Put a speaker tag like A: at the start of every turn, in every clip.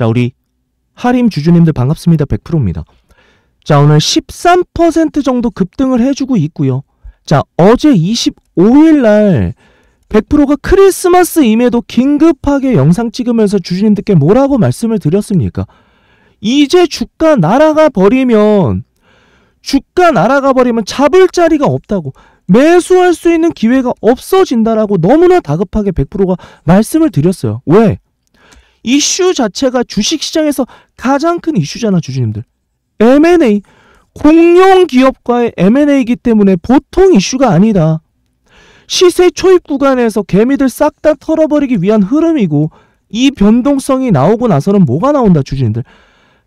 A: 자, 우리 하림 주주님들 반갑습니다. 100%입니다. 자, 오늘 13% 정도 급등을 해주고 있고요. 자, 어제 25일 날 100%가 크리스마스임에도 긴급하게 영상 찍으면서 주주님들께 뭐라고 말씀을 드렸습니까? 이제 주가 날아가 버리면 주가 날아가 버리면 잡을 자리가 없다고 매수할 수 있는 기회가 없어진다라고 너무나 다급하게 100%가 말씀을 드렸어요. 왜? 이슈 자체가 주식시장에서 가장 큰 이슈잖아 주주님들 M&A 공룡 기업과의 M&A이기 때문에 보통 이슈가 아니다 시세 초입 구간에서 개미들 싹 다 털어버리기 위한 흐름이고 이 변동성이 나오고 나서는 뭐가 나온다 주주님들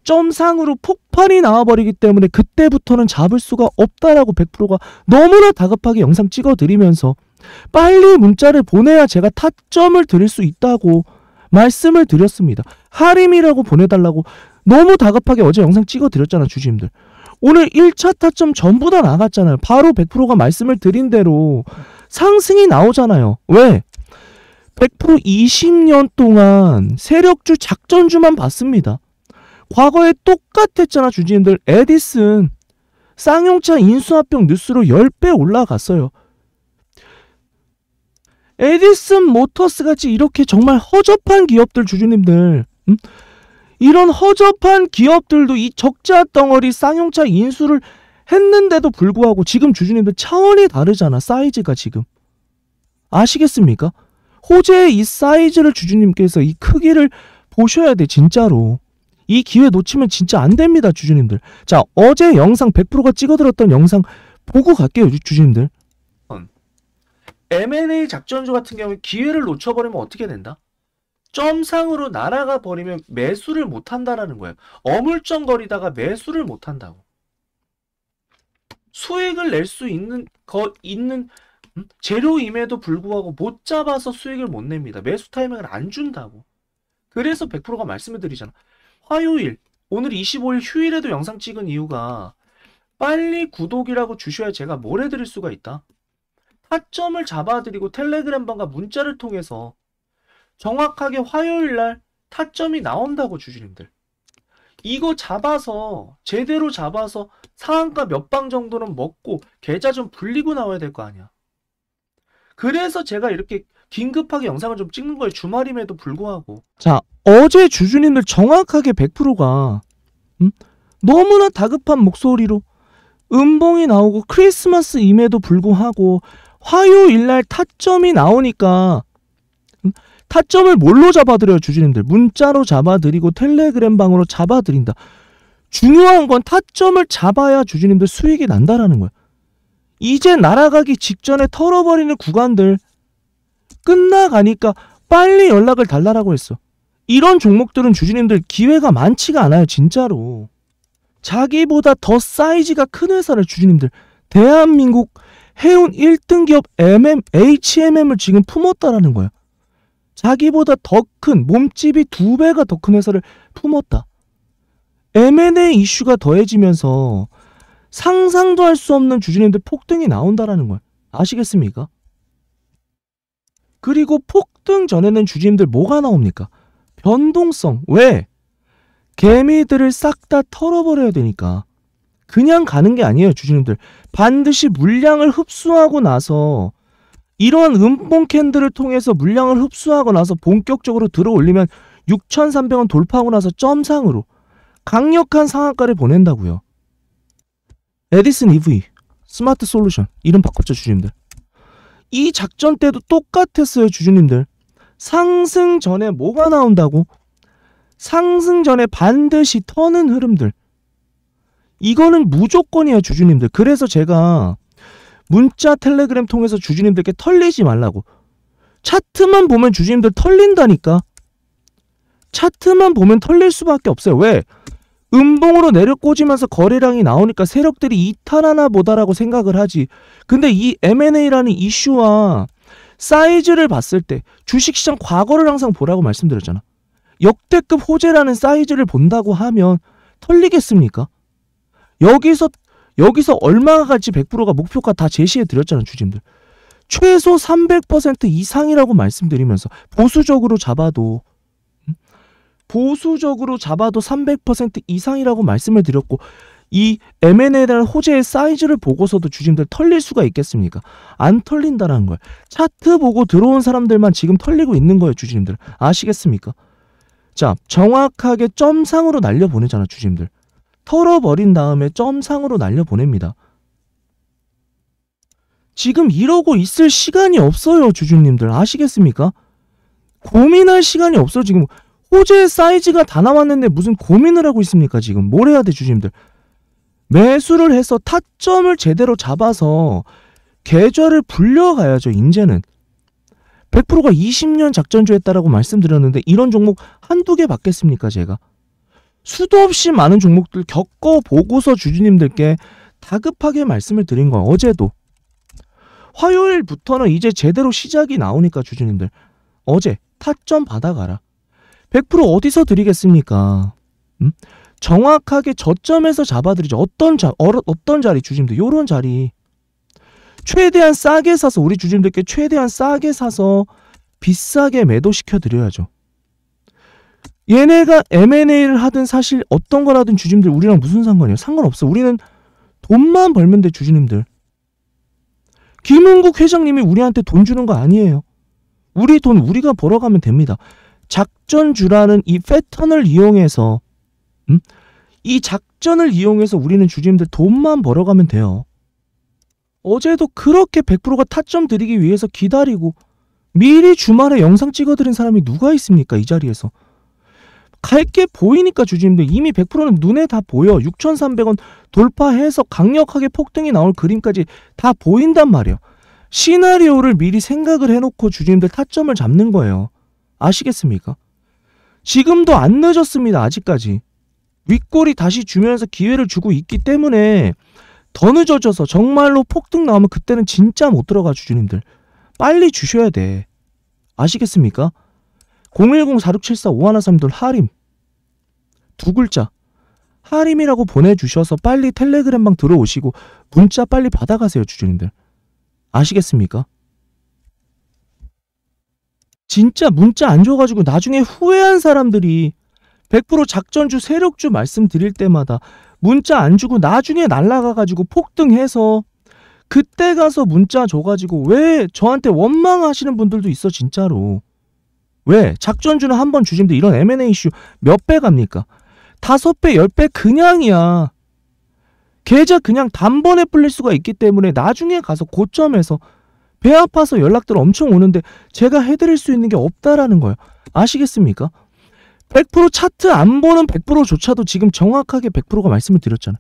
A: 점상으로 폭발이 나와버리기 때문에 그때부터는 잡을 수가 없다라고 100%가 너무나 다급하게 영상 찍어드리면서 빨리 문자를 보내야 제가 타점을 드릴 수 있다고 말씀을 드렸습니다. 하림이라고 보내달라고 너무 다급하게 어제 영상 찍어드렸잖아 주주님들. 오늘 1차 타점 전부 다 나갔잖아요. 바로 100%가 말씀을 드린 대로 상승이 나오잖아요. 왜? 100% 20년 동안 세력주 작전주만 봤습니다. 과거에 똑같았잖아 주지님들 에디슨 쌍용차 인수합병 뉴스로 10배 올라갔어요. 에디슨 모터스 같이 이렇게 정말 허접한 기업들 주주님들 음? 이런 허접한 기업들도 이 적자 덩어리 쌍용차 인수를 했는데도 불구하고 지금 주주님들 차원이 다르잖아 사이즈가 지금 아시겠습니까? 호재의 이 사이즈를 주주님께서 이 크기를 보셔야 돼 진짜로 이 기회 놓치면 진짜 안 됩니다 주주님들 자 어제 영상 100%가 찍어들었던 영상 보고 갈게요 주주님들 M&A 작전주 같은 경우에 기회를 놓쳐버리면 어떻게 된다? 점상으로 날아가 버리면 매수를 못한다라는 거예요. 어물쩡거리다가 매수를 못한다고. 수익을 낼 수 있는 거 있는 음? 재료임에도 불구하고 못 잡아서 수익을 못 냅니다. 매수 타이밍을 안 준다고. 그래서 100%가 말씀을 드리잖아. 화요일, 오늘 25일 휴일에도 영상 찍은 이유가 빨리 구독이라고 주셔야 제가 뭘 해드릴 수가 있다. 타점을 잡아드리고 텔레그램방과 문자를 통해서 정확하게 화요일날 타점이 나온다고 주주님들 이거 잡아서 제대로 잡아서 상한가 몇 방 정도는 먹고 계좌 좀 불리고 나와야 될 거 아니야 그래서 제가 이렇게 긴급하게 영상을 좀 찍는 거예요 주말임에도 불구하고 자 어제 주주님들 정확하게 100%가 음? 너무나 다급한 목소리로 음봉이 나오고 크리스마스임에도 불구하고 화요일 날 타점이 나오니까 음? 타점을 뭘로 잡아드려요 주주님들 문자로 잡아드리고 텔레그램 방으로 잡아드린다 중요한 건 타점을 잡아야 주주님들 수익이 난다라는 거야 이제 날아가기 직전에 털어버리는 구간들 끝나가니까 빨리 연락을 달라라고 했어 이런 종목들은 주주님들 기회가 많지가 않아요 진짜로 자기보다 더 사이즈가 큰 회사를 주주님들 대한민국 해운 1등 기업 MM, HMM을 지금 품었다라는 거야. 자기보다 더 큰 몸집이 두 배가 더 큰 회사를 품었다. M&A 이슈가 더해지면서 상상도 할 수 없는 주주님들 폭등이 나온다라는 걸 아시겠습니까? 그리고 폭등 전에는 주주님들 뭐가 나옵니까? 변동성. 왜? 개미들을 싹 다 털어버려야 되니까. 그냥 가는 게 아니에요, 주주님들. 반드시 물량을 흡수하고 나서 이러한 음봉 캔들을 통해서 물량을 흡수하고 나서 본격적으로 들어올리면 6,300원 돌파하고 나서 점상으로 강력한 상한가를 보낸다고요. 에디슨 EV, 스마트 솔루션 이름 바꿨죠, 주주님들. 이 작전 때도 똑같았어요, 주주님들. 상승 전에 뭐가 나온다고? 상승 전에 반드시 터는 흐름들. 이거는 무조건이야 주주님들. 그래서 제가 문자 텔레그램 통해서 주주님들께 털리지 말라고. 차트만 보면 주주님들 털린다니까. 차트만 보면 털릴 수밖에 없어요. 왜? 음봉으로 내려 꽂으면서 거래량이 나오니까 세력들이 이탈하나 보다라고 생각을 하지. 근데 이 M&A라는 이슈와 사이즈를 봤을 때 주식시장 과거를 항상 보라고 말씀드렸잖아. 역대급 호재라는 사이즈를 본다고 하면 털리겠습니까? 여기서 여기서 얼마까지 100%가 목표가 다 제시해 드렸잖아요, 주진들. 최소 300% 이상이라고 말씀드리면서 보수적으로 잡아도 음? 보수적으로 잡아도 300% 이상이라고 말씀을 드렸고 이 M&A에 대한 호재의 사이즈를 보고서도 주진들 털릴 수가 있겠습니까? 안 털린다라는 거예요. 차트 보고 들어온 사람들만 지금 털리고 있는 거예요 주진들 아시겠습니까? 자 정확하게 점상으로 날려보내잖아 주진들 털어버린 다음에 점상으로 날려보냅니다. 지금 이러고 있을 시간이 없어요, 주주님들. 아시겠습니까? 고민할 시간이 없어, 지금. 호재 사이즈가 다 나왔는데 무슨 고민을 하고 있습니까, 지금. 뭘 해야 돼, 주주님들. 매수를 해서 타점을 제대로 잡아서 계좌를 불려가야죠, 인제는. 100%가 20년 작전조했다라고 말씀드렸는데 이런 종목 한두 개 받겠습니까, 제가? 수도 없이 많은 종목들 겪어보고서 주주님들께 다급하게 말씀을 드린 거예요. 어제도. 화요일부터는 이제 제대로 시작이 나오니까 주주님들 어제 타점 받아가라. 100% 어디서 드리겠습니까? 음? 정확하게 저점에서 잡아드리죠. 어떤 자, 어, 어떤 자리 주주님들 요런 자리 최대한 싸게 사서 우리 주주님들께 최대한 싸게 사서 비싸게 매도시켜 드려야죠. 얘네가 M&A를 하든 사실 어떤 걸 하든 주주님들 우리랑 무슨 상관이에요? 상관없어. 우리는 돈만 벌면 돼 주주님들. 김은국 회장님이 우리한테 돈 주는 거 아니에요. 우리 돈 우리가 벌어가면 됩니다. 작전주라는 이 패턴을 이용해서 음? 이 작전을 이용해서 우리는 주주님들 돈만 벌어가면 돼요. 어제도 그렇게 100%가 타점 드리기 위해서 기다리고 미리 주말에 영상 찍어드린 사람이 누가 있습니까 이 자리에서 갈게 보이니까 주주님데 이미 100%는 눈에 다 보여. 6,300원 돌파해서 강력하게 폭등이 나올 그림까지 다 보인단 말이에요. 시나리오를 미리 생각을 해놓고 주주님들 타점을 잡는 거예요. 아시겠습니까? 지금도 안 늦었습니다. 아직까지. 윗골이 다시 주면서 기회를 주고 있기 때문에 더 늦어져서 정말로 폭등 나오면 그때는 진짜 못 들어가 주주님들. 빨리 주셔야 돼. 아시겠습니까? 010-4674-5131 하림 두 글자 하림이라고 보내주셔서 빨리 텔레그램방 들어오시고 문자 빨리 받아가세요 주주님들 아시겠습니까? 진짜 문자 안 줘가지고 나중에 후회한 사람들이 100% 작전주 세력주 말씀드릴 때마다 문자 안 주고 나중에 날라가가지고 폭등해서 그때 가서 문자 줘가지고 왜 저한테 원망하시는 분들도 있어 진짜로 왜? 작전주는 한 번 주진데 이런 M&A 이슈 몇 배 갑니까? 다섯 배, 열 배 그냥이야. 계좌 그냥 단번에 풀릴 수가 있기 때문에 나중에 가서 고점에서 배 아파서 연락들 엄청 오는데 제가 해드릴 수 있는 게 없다라는 거예요. 아시겠습니까? 100% 차트 안 보는 100%조차도 지금 정확하게 100%가 말씀을 드렸잖아.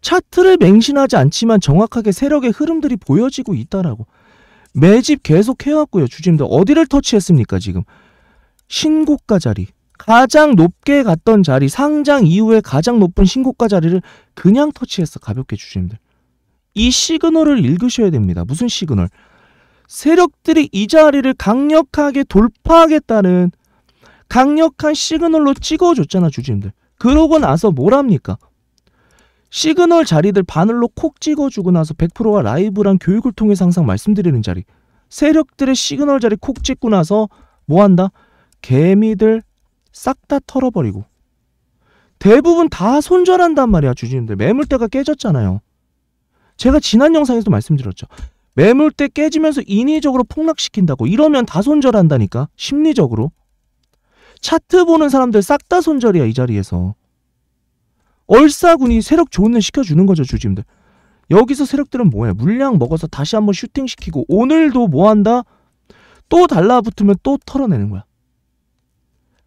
A: 차트를 맹신하지 않지만 정확하게 세력의 흐름들이 보여지고 있다라고. 매집 계속 해왔고요. 주심들 어디를 터치했습니까 지금? 신고가 자리. 가장 높게 갔던 자리 상장 이후에 가장 높은 신고가 자리를 그냥 터치했어 가볍게 주주님들 이 시그널을 읽으셔야 됩니다 무슨 시그널 세력들이 이 자리를 강력하게 돌파하겠다는 강력한 시그널로 찍어줬잖아 주주님들 그러고 나서 뭘합니까 시그널 자리들 바늘로 콕 찍어주고 나서 100%가 라이브랑 교육을 통해서 항상 말씀드리는 자리 세력들의 시그널 자리 콕 찍고 나서 뭐 한다? 개미들 싹 다 털어버리고 대부분 다 손절한단 말이야 주주님들 매물대가 깨졌잖아요 제가 지난 영상에서도 말씀드렸죠 매물대 깨지면서 인위적으로 폭락시킨다고 이러면 다 손절한다니까 심리적으로 차트 보는 사람들 싹 다 손절이야 이 자리에서 얼싸군이 세력 조언을 시켜주는 거죠 주지임들 여기서 세력들은 뭐해 물량 먹어서 다시 한번 슈팅시키고 오늘도 뭐한다? 또 달라붙으면 또 털어내는 거야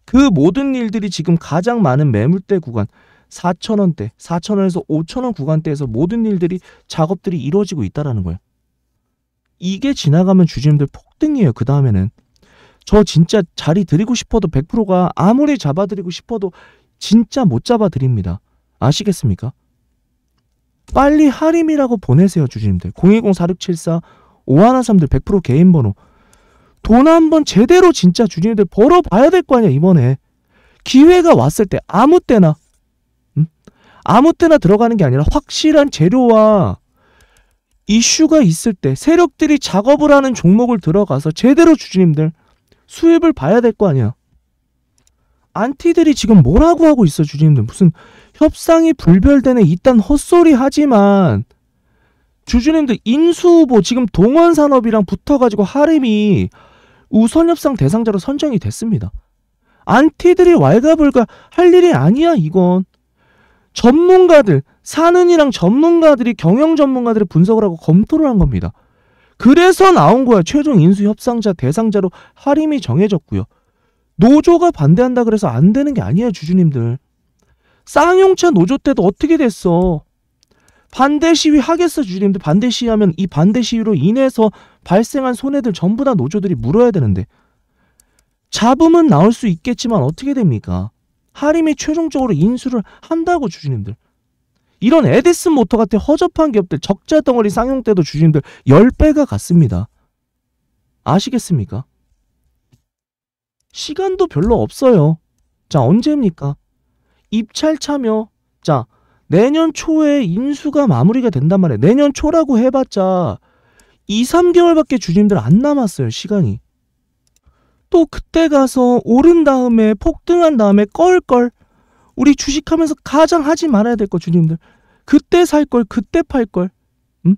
A: 그 모든 일들이 지금 가장 많은 매물대 구간 4천원대 4천원에서 5천원 구간대에서 모든 일들이 작업들이 이루어지고 있다라는 거예요 이게 지나가면 주지님들 폭등이에요 그 다음에는 저 진짜 자리 드리고 싶어도 100%가 아무리 잡아드리고 싶어도 진짜 못 잡아드립니다 아시겠습니까? 빨리 하림이라고 보내세요 주주님들 010-4674 5113들 100% 개인 번호 돈 한번 제대로 진짜 주주님들 벌어봐야 될 거 아니야 이번에 기회가 왔을 때 아무 때나 음? 아무 때나 들어가는 게 아니라 확실한 재료와 이슈가 있을 때 세력들이 작업을 하는 종목을 들어가서 제대로 주주님들 수입을 봐야 될 거 아니야 안티들이 지금 뭐라고 하고 있어 주진님들 무슨 협상이 불별되네 이딴 헛소리 하지만 주주님들 인수 후보 지금 동원산업이랑 붙어가지고 하림이 우선협상 대상자로 선정이 됐습니다. 안티들이 왈가불가 할 일이 아니야 이건. 전문가들 사는이랑 전문가들이 경영 전문가들이 분석을 하고 검토를 한 겁니다. 그래서 나온 거야 최종 인수 협상자 대상자로 하림이 정해졌고요. 노조가 반대한다 그래서 안 되는 게아니야 주주님들 쌍용차 노조 때도 어떻게 됐어 반대 시위 하겠어 주주님들 반대 시위하면 이 반대 시위로 인해서 발생한 손해들 전부 다 노조들이 물어야 되는데 잡음은 나올 수 있겠지만 어떻게 됩니까 하림이 최종적으로 인수를 한다고 주주님들 이런 에디슨 모터 같은 허접한 기업들 적자 덩어리 쌍용 때도 주주님들 10배가 같습니다 아시겠습니까 시간도 별로 없어요. 자, 언제입니까? 입찰 참여. 자, 내년 초에 인수가 마무리가 된단 말이에요. 내년 초라고 해봤자 2, 3개월밖에 주님들 안 남았어요, 시간이. 또 그때 가서 오른 다음에 폭등한 다음에 껄껄 우리 주식하면서 가장 하지 말아야 될 거 주님들 그때 살 걸 그때 팔걸 응? 음?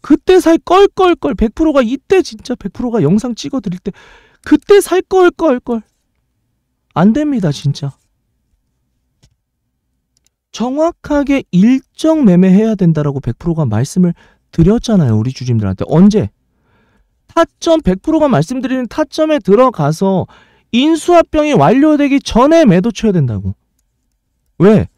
A: 그때 살 껄껄껄 100%가 이때 진짜 100%가 영상 찍어 드릴 때 그때 살 걸 걸 걸. 안 됩니다, 진짜. 정확하게 일정 매매해야 된다라고 100%가 말씀을 드렸잖아요, 우리 주주님들한테. 언제? 타점 100%가 말씀드리는 타점에 들어가서 인수합병이 완료되기 전에 매도 쳐야 된다고. 왜?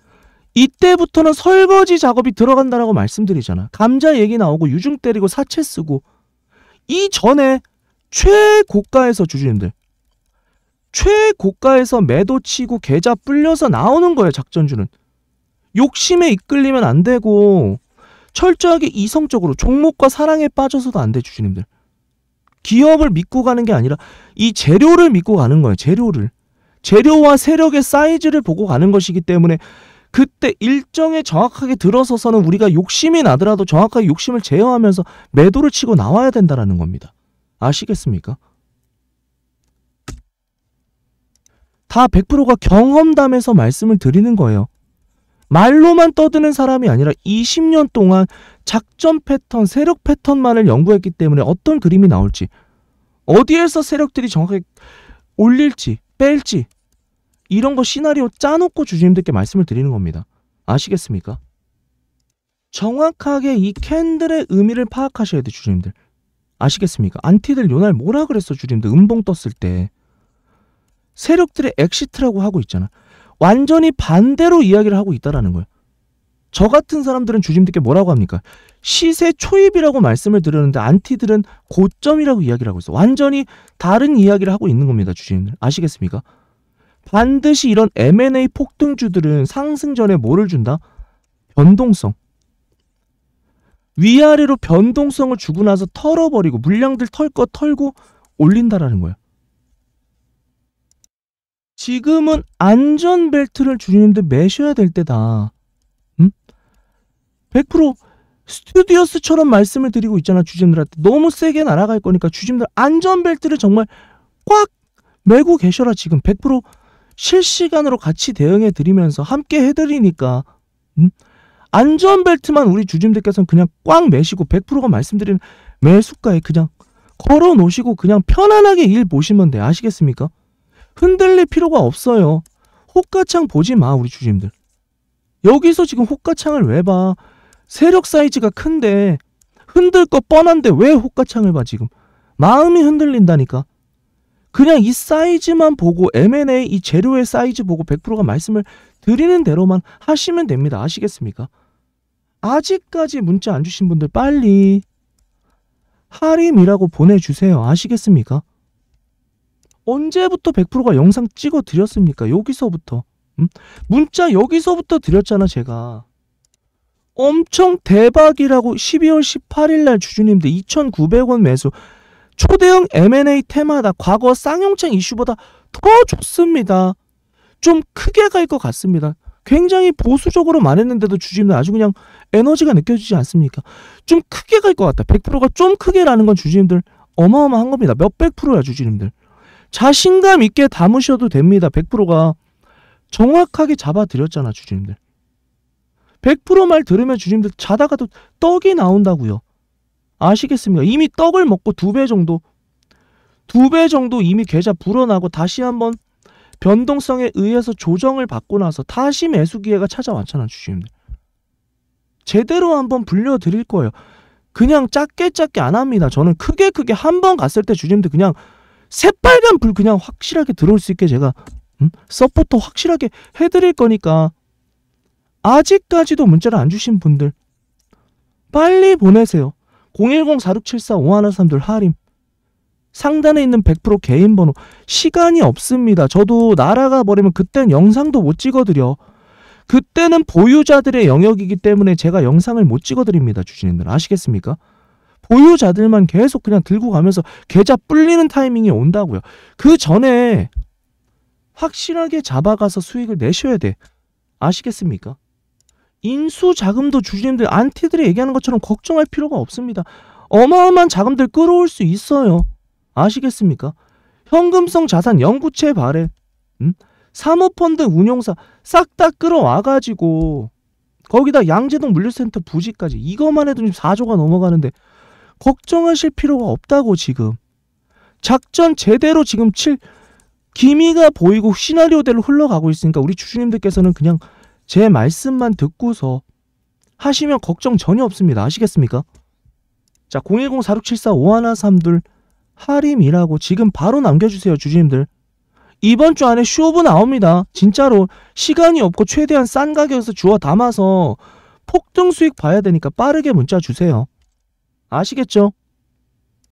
A: 이때부터는 설거지 작업이 들어간다라고 말씀드리잖아. 감자 얘기 나오고 유중 때리고 사채 쓰고 이전에 최고가에서 주주님들 최고가에서 매도 치고 계좌 불려서 나오는 거예요 작전주는 욕심에 이끌리면 안 되고 철저하게 이성적으로 종목과 사랑에 빠져서도 안 돼 주주님들 기업을 믿고 가는 게 아니라 이 재료를 믿고 가는 거예요 재료를 재료와 세력의 사이즈를 보고 가는 것이기 때문에 그때 일정에 정확하게 들어서서는 우리가 욕심이 나더라도 정확하게 욕심을 제어하면서 매도를 치고 나와야 된다라는 겁니다 아시겠습니까? 다 100%가 경험담에서 말씀을 드리는 거예요. 말로만 떠드는 사람이 아니라 20년 동안 작전 패턴, 세력 패턴만을 연구했기 때문에 어떤 그림이 나올지, 어디에서 세력들이 정확하게 올릴지, 뺄지, 이런 거 시나리오 짜놓고 주주님들께 말씀을 드리는 겁니다. 아시겠습니까? 정확하게 이 캔들의 의미를 파악하셔야 돼, 주주님들. 아시겠습니까? 안티들 요날 뭐라 그랬어 주림도 음봉 떴을 때 세력들의 엑시트라고 하고 있잖아. 완전히 반대로 이야기를 하고 있다라는 거예요. 저 같은 사람들은 주님들께 뭐라고 합니까? 시세 초입이라고 말씀을 드렸는데 안티들은 고점이라고 이야기를 하고 있어. 완전히 다른 이야기를 하고 있는 겁니다, 주님들. 아시겠습니까? 반드시 이런 M&A 폭등주들은 상승 전에 뭐를 준다? 변동성. 위아래로 변동성을 주고 나서 털어버리고 물량들 털거 털고 올린다라는 거예요. 지금은 안전벨트를 주님들 매셔야 될 때다. 응? 100% 스튜디오스처럼 말씀을 드리고 있잖아 주님들한테 너무 세게 날아갈 거니까 주님들 안전벨트를 정말 꽉 메고 계셔라 지금 100% 실시간으로 같이 대응해 드리면서 함께 해드리니까 응? 안전벨트만 우리 주주님들께서는 그냥 꽉 매시고 100%가 말씀드리는 매수가에 그냥 걸어 놓으시고 그냥 편안하게 일 보시면 돼 아시겠습니까? 흔들릴 필요가 없어요. 호가창 보지 마 우리 주주님들. 여기서 지금 호가창을 왜 봐? 세력 사이즈가 큰데 흔들 거 뻔한데 왜 호가창을 봐 지금? 마음이 흔들린다니까. 그냥 이 사이즈만 보고 M&A 이 재료의 사이즈 보고 100%가 말씀을 드리는 대로만 하시면 됩니다. 아시겠습니까? 아직까지 문자 안 주신 분들 빨리 하림이라고 보내주세요. 아시겠습니까? 언제부터 100%가 영상 찍어 드렸습니까? 여기서부터. 음? 문자 여기서부터 드렸잖아, 제가. 엄청 대박이라고 12월 18일 날 주주님들 2,900원 매수 초대형 M&A 테마다 과거 쌍용창 이슈보다 더 좋습니다. 좀 크게 갈 것 같습니다. 굉장히 보수적으로 말했는데도 주주님은 아주 그냥 에너지가 느껴지지 않습니까? 좀 크게 갈 것 같다. 100%가 좀 크게라는 건 주주님들 어마어마한 겁니다. 몇백 프로야 주주님들. 자신감 있게 담으셔도 됩니다. 100%가 정확하게 잡아드렸잖아 주주님들. 100%말 들으면 주주님들 자다가도 떡이 나온다고요. 아시겠습니까? 이미 떡을 먹고 두 배 정도 두 배 정도 이미 계좌 불어나고 다시 한번 변동성에 의해서 조정을 받고 나서 다시 매수 기회가 찾아왔잖아 주주님들 제대로 한번 불려드릴 거예요 그냥 작게 작게 안 합니다 저는 크게 크게 한 번 갔을 때 주주님들 그냥 새빨간 불 그냥 확실하게 들어올 수 있게 제가 음? 서포터 확실하게 해드릴 거니까 아직까지도 문자를 안 주신 분들 빨리 보내세요 010-4674-5113들 하림 상단에 있는 100% 개인 번호 시간이 없습니다. 저도 날아가 버리면 그땐 영상도 못 찍어드려. 그때는 보유자들의 영역이기 때문에 제가 영상을 못 찍어드립니다. 주진님들 아시겠습니까? 보유자들만 계속 그냥 들고 가면서 계좌 불리는 타이밍이 온다고요. 그 전에 확실하게 잡아가서 수익을 내셔야 돼. 아시겠습니까? 인수 자금도 주주님들 안티들이 얘기하는 것처럼 걱정할 필요가 없습니다. 어마어마한 자금들 끌어올 수 있어요. 아시겠습니까? 현금성 자산 연구체 발행, 음? 사모펀드 운용사 싹 다 끌어와가지고 거기다 양재동 물류센터 부지까지 이것만 해도 지금 4조가 넘어가는데 걱정하실 필요가 없다고 지금 작전 제대로 지금 7 기미가 보이고 시나리오대로 흘러가고 있으니까 우리 주주님들께서는 그냥 제 말씀만 듣고서 하시면 걱정 전혀 없습니다. 아시겠습니까? 자, 010-4674-5132 하림이라고 지금 바로 남겨주세요, 주주님들. 이번 주 안에 쇼부 나옵니다. 진짜로 시간이 없고 최대한 싼 가격에서 주워 담아서 폭등 수익 봐야 되니까 빠르게 문자 주세요. 아시겠죠?